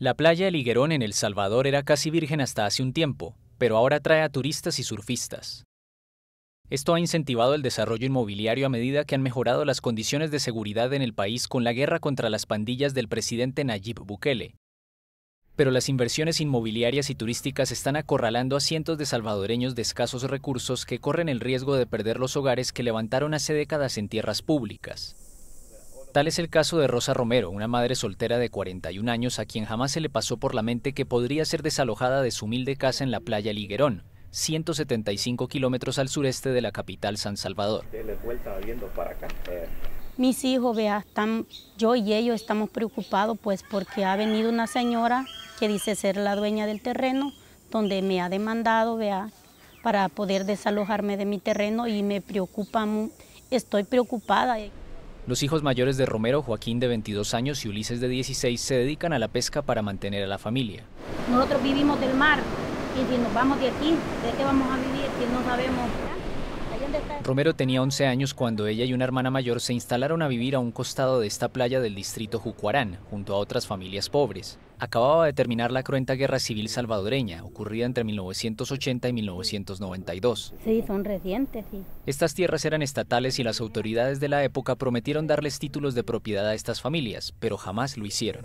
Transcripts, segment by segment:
La playa El Higuerón en El Salvador era casi virgen hasta hace un tiempo, pero ahora atrae a turistas y surfistas. Esto ha incentivado el desarrollo inmobiliario a medida que han mejorado las condiciones de seguridad en el país con la guerra contra las pandillas del presidente Nayib Bukele. Pero las inversiones inmobiliarias y turísticas están acorralando a cientos de salvadoreños de escasos recursos que corren el riesgo de perder los hogares que levantaron hace décadas en tierras públicas. Tal es el caso de Rosa Romero, una madre soltera de 41 años a quien jamás se le pasó por la mente que podría ser desalojada de su humilde casa en la playa Liguerón, 175 kilómetros al sureste de la capital San Salvador. Eh, Mis hijos, vea, están, yo y ellos estamos preocupados pues porque ha venido una señora que dice ser la dueña del terreno, donde me ha demandado, vea, para poder desalojarme de mi terreno y me preocupa, estoy preocupada. Los hijos mayores de Romero, Joaquín de 22 años y Ulises de 16, se dedican a la pesca para mantener a la familia. Nosotros vivimos del mar y si nos vamos de aquí, ¿de qué vamos a vivir si no sabemos? Romero tenía 11 años cuando ella y una hermana mayor se instalaron a vivir a un costado de esta playa del distrito Jucuarán, junto a otras familias pobres. Acababa de terminar la cruenta guerra civil salvadoreña, ocurrida entre 1980 y 1992. Sí, Estas tierras eran estatales y las autoridades de la época prometieron darles títulos de propiedad a estas familias, pero jamás lo hicieron.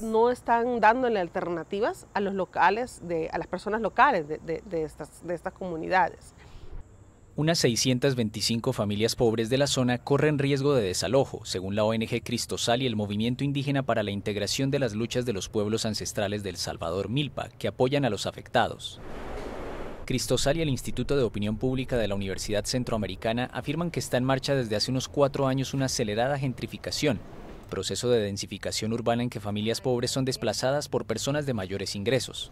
No están dándole alternativas a los locales, a las personas locales de estas comunidades unas 625 familias pobres de la zona corren riesgo de desalojo, según la ONG Cristosal y el Movimiento Indígena para la Integración de las Luchas de los Pueblos Ancestrales del Salvador Milpa, que apoyan a los afectados. Cristosal y el Instituto de Opinión Pública de la Universidad Centroamericana afirman que está en marcha desde hace unos cuatro años una acelerada gentrificación, proceso de densificación urbana en que familias pobres son desplazadas por personas de mayores ingresos.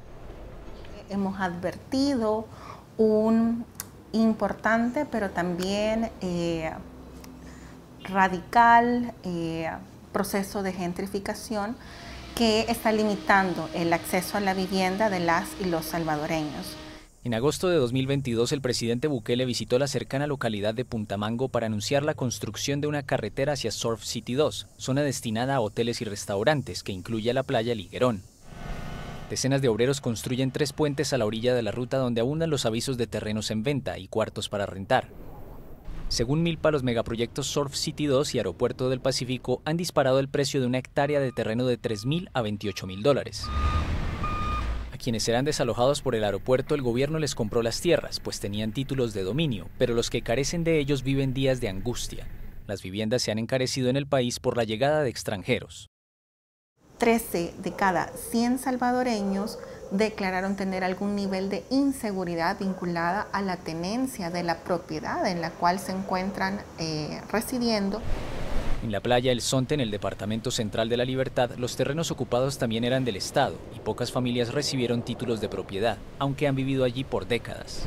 Hemos advertido un importante, pero también eh, radical eh, proceso de gentrificación que está limitando el acceso a la vivienda de las y los salvadoreños. En agosto de 2022, el presidente Bukele visitó la cercana localidad de Puntamango para anunciar la construcción de una carretera hacia Surf City 2, zona destinada a hoteles y restaurantes que incluye la playa Liguerón. Decenas de obreros construyen tres puentes a la orilla de la ruta donde abundan los avisos de terrenos en venta y cuartos para rentar. Según Milpa, los megaproyectos Surf City 2 y Aeropuerto del Pacífico han disparado el precio de una hectárea de terreno de 3.000 a 28.000 dólares. A quienes serán desalojados por el aeropuerto, el gobierno les compró las tierras, pues tenían títulos de dominio, pero los que carecen de ellos viven días de angustia. Las viviendas se han encarecido en el país por la llegada de extranjeros. 13 de cada 100 salvadoreños declararon tener algún nivel de inseguridad vinculada a la tenencia de la propiedad en la cual se encuentran eh, residiendo. En la playa El Sonte, en el Departamento Central de la Libertad, los terrenos ocupados también eran del Estado y pocas familias recibieron títulos de propiedad, aunque han vivido allí por décadas.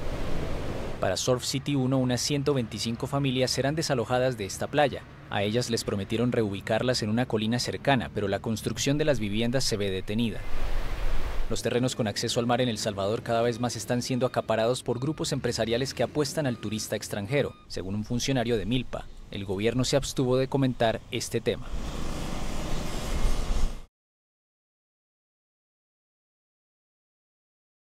Para Surf City 1, unas 125 familias serán desalojadas de esta playa, a ellas les prometieron reubicarlas en una colina cercana, pero la construcción de las viviendas se ve detenida. Los terrenos con acceso al mar en El Salvador cada vez más están siendo acaparados por grupos empresariales que apuestan al turista extranjero, según un funcionario de Milpa. El gobierno se abstuvo de comentar este tema.